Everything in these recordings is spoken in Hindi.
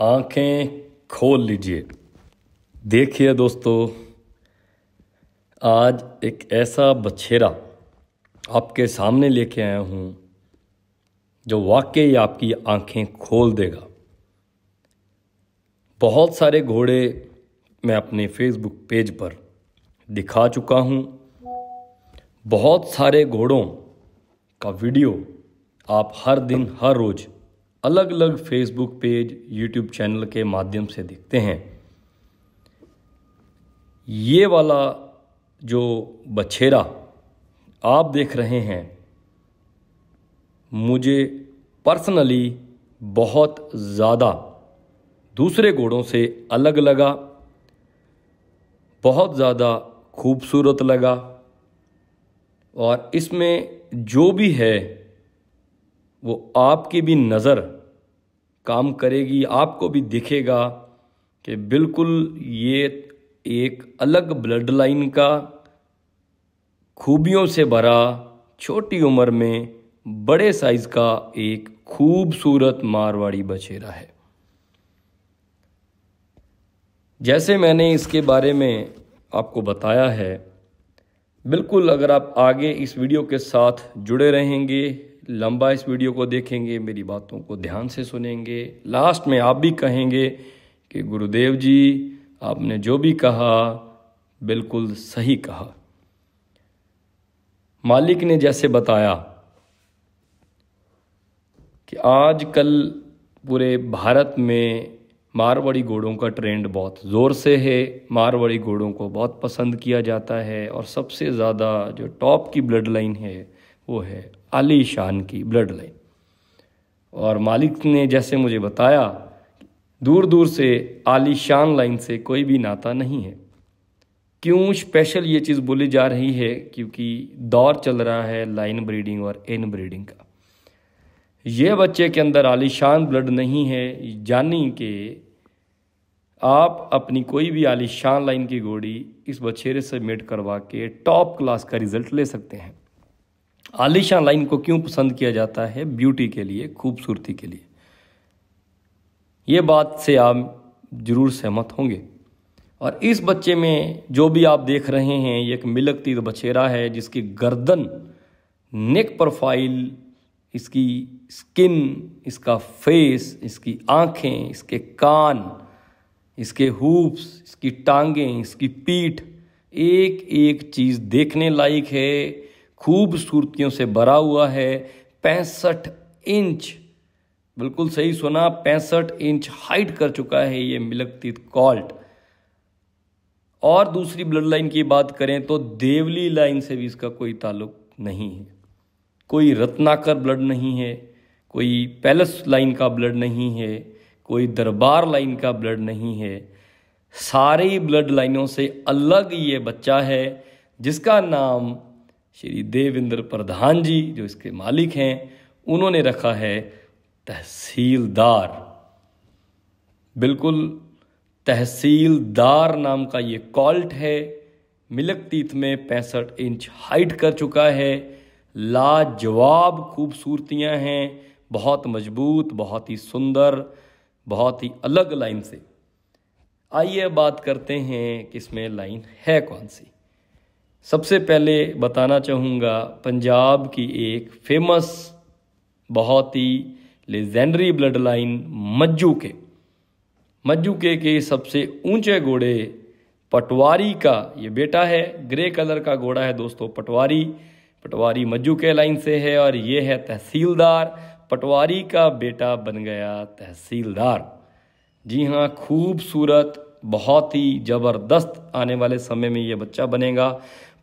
आंखें खोल लीजिए देखिए दोस्तों आज एक ऐसा बछेरा आपके सामने लेके आया हूँ जो वाकई आपकी आंखें खोल देगा बहुत सारे घोड़े मैं अपने फेसबुक पेज पर दिखा चुका हूँ बहुत सारे घोड़ों का वीडियो आप हर दिन हर रोज़ अलग अलग फेसबुक पेज यूट्यूब चैनल के माध्यम से देखते हैं ये वाला जो बछेरा आप देख रहे हैं मुझे पर्सनली बहुत ज़्यादा दूसरे घोड़ों से अलग लगा बहुत ज़्यादा खूबसूरत लगा और इसमें जो भी है वो आपकी भी नज़र काम करेगी आपको भी दिखेगा कि बिल्कुल ये एक अलग ब्लड लाइन का खूबियों से भरा छोटी उम्र में बड़े साइज़ का एक खूबसूरत मारवाड़ी बछेरा है जैसे मैंने इसके बारे में आपको बताया है बिल्कुल अगर आप आगे इस वीडियो के साथ जुड़े रहेंगे लंबा इस वीडियो को देखेंगे मेरी बातों को ध्यान से सुनेंगे लास्ट में आप भी कहेंगे कि गुरुदेव जी आपने जो भी कहा बिल्कुल सही कहा मालिक ने जैसे बताया कि आजकल पूरे भारत में मारवाड़ी घोड़ों का ट्रेंड बहुत ज़ोर से है मारवाड़ी घोड़ों को बहुत पसंद किया जाता है और सबसे ज़्यादा जो टॉप की ब्लड लाइन है वो है अली शान की ब्लड लाइन और मालिक ने जैसे मुझे बताया दूर दूर से आली शान लाइन से कोई भी नाता नहीं है क्यों स्पेशल ये चीज़ बोली जा रही है क्योंकि दौर चल रहा है लाइन ब्रीडिंग और इन ब्रीडिंग का ये बच्चे के अंदर आलिशान ब्लड नहीं है जानी कि आप अपनी कोई भी शान लाइन की गोड़ी इस बछेरे से मेट करवा के टॉप क्लास का रिजल्ट ले सकते हैं आलिशा लाइन को क्यों पसंद किया जाता है ब्यूटी के लिए खूबसूरती के लिए ये बात से आप ज़रूर सहमत होंगे और इस बच्चे में जो भी आप देख रहे हैं ये एक मिलकती तो बछेरा है जिसकी गर्दन नेक प्रोफाइल इसकी स्किन इसका फेस इसकी आँखें इसके कान इसके हूप्स इसकी टांगें इसकी पीठ एक एक चीज़ देखने लायक है खूबसूरतियों से भरा हुआ है पैंसठ इंच बिल्कुल सही सुना पैंसठ इंच हाइट कर चुका है ये मिलकतीत कॉल्ट और दूसरी ब्लड लाइन की बात करें तो देवली लाइन से भी इसका कोई ताल्लुक नहीं है कोई रत्नाकर ब्लड नहीं है कोई पैलेस लाइन का ब्लड नहीं है कोई दरबार लाइन का ब्लड नहीं है सारी ब्लड लाइनों से अलग ये बच्चा है जिसका नाम श्री देवेंद्र प्रधान जी जो इसके मालिक हैं उन्होंने रखा है तहसीलदार बिल्कुल तहसीलदार नाम का ये कॉल्ट है मिलक तीर्थ में पैंसठ इंच हाइट कर चुका है लाजवाब खूबसूरतियाँ हैं बहुत मजबूत बहुत ही सुंदर बहुत ही अलग लाइन से आइए बात करते हैं कि इसमें लाइन है कौन सी सबसे पहले बताना चाहूँगा पंजाब की एक फेमस बहुत ही लेजेंडरी ब्लड लाइन मज्जू के मज्जू के, के सबसे ऊंचे घोड़े पटवारी का ये बेटा है ग्रे कलर का घोड़ा है दोस्तों पटवारी पटवारी मज्जू के लाइन से है और ये है तहसीलदार पटवारी का बेटा बन गया तहसीलदार जी हाँ खूबसूरत बहुत ही ज़बरदस्त आने वाले समय में ये बच्चा बनेगा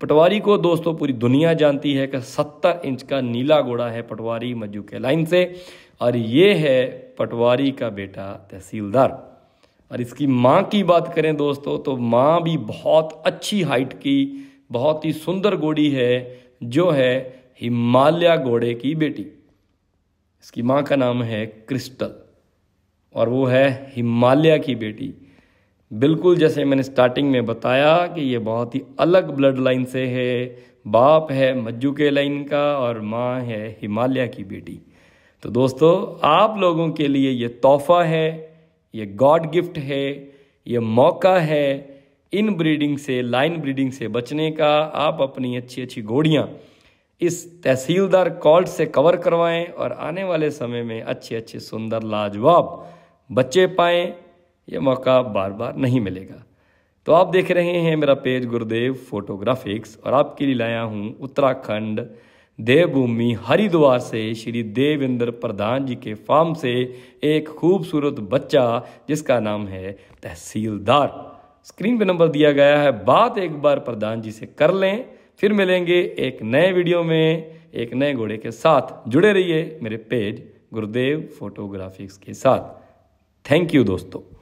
पटवारी को दोस्तों पूरी दुनिया जानती है कि सत्तर इंच का नीला घोड़ा है पटवारी मज्जू के लाइन से और ये है पटवारी का बेटा तहसीलदार और इसकी माँ की बात करें दोस्तों तो माँ भी बहुत अच्छी हाइट की बहुत ही सुंदर घोड़ी है जो है हिमालय घोड़े की बेटी इसकी माँ का नाम है क्रिस्टल और वो है हिमालय की बेटी बिल्कुल जैसे मैंने स्टार्टिंग में बताया कि ये बहुत ही अलग ब्लड लाइन से है बाप है मज्जू के लाइन का और माँ है हिमालय की बेटी तो दोस्तों आप लोगों के लिए ये तोहफा है ये गॉड गिफ्ट है ये मौका है इन ब्रीडिंग से लाइन ब्रीडिंग से बचने का आप अपनी अच्छी अच्छी घोड़ियाँ इस तहसीलदार कॉल्ट से कवर करवाएं और आने वाले समय में अच्छे अच्छे सुंदर लाजवाब बच्चे पाएं ये मौका बार बार नहीं मिलेगा तो आप देख रहे हैं मेरा पेज गुरुदेव फोटोग्राफिक्स और आपके लिए लाया हूँ उत्तराखंड देवभूमि हरिद्वार से श्री देवेंद्र प्रधान जी के फार्म से एक खूबसूरत बच्चा जिसका नाम है तहसीलदार स्क्रीन पे नंबर दिया गया है बात एक बार प्रधान जी से कर लें फिर मिलेंगे एक नए वीडियो में एक नए घोड़े के साथ जुड़े रहिए मेरे पेज गुरुदेव फोटोग्राफिक्स के साथ थैंक यू दोस्तों